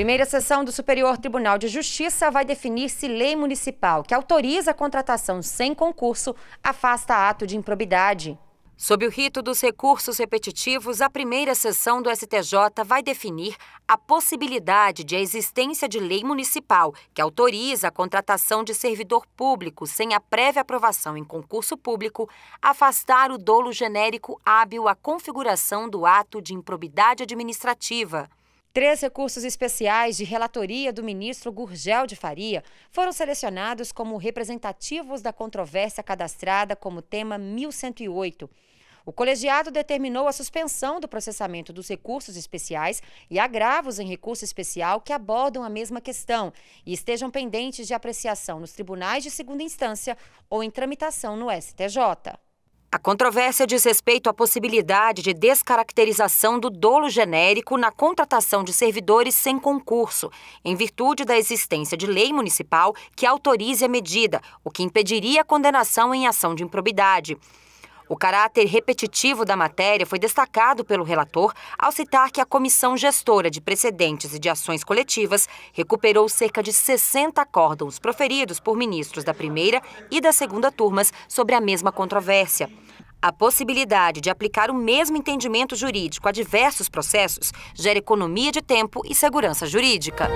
Primeira sessão do Superior Tribunal de Justiça vai definir se lei municipal que autoriza a contratação sem concurso afasta ato de improbidade. Sob o rito dos recursos repetitivos, a primeira sessão do STJ vai definir a possibilidade de a existência de lei municipal que autoriza a contratação de servidor público sem a prévia aprovação em concurso público, afastar o dolo genérico hábil à configuração do ato de improbidade administrativa. Três recursos especiais de relatoria do ministro Gurgel de Faria foram selecionados como representativos da controvérsia cadastrada como tema 1108. O colegiado determinou a suspensão do processamento dos recursos especiais e agravos em recurso especial que abordam a mesma questão e estejam pendentes de apreciação nos tribunais de segunda instância ou em tramitação no STJ. A controvérsia diz respeito à possibilidade de descaracterização do dolo genérico na contratação de servidores sem concurso, em virtude da existência de lei municipal que autorize a medida, o que impediria a condenação em ação de improbidade. O caráter repetitivo da matéria foi destacado pelo relator ao citar que a Comissão Gestora de Precedentes e de Ações Coletivas recuperou cerca de 60 acórdãos proferidos por ministros da primeira e da segunda turmas sobre a mesma controvérsia. A possibilidade de aplicar o mesmo entendimento jurídico a diversos processos gera economia de tempo e segurança jurídica.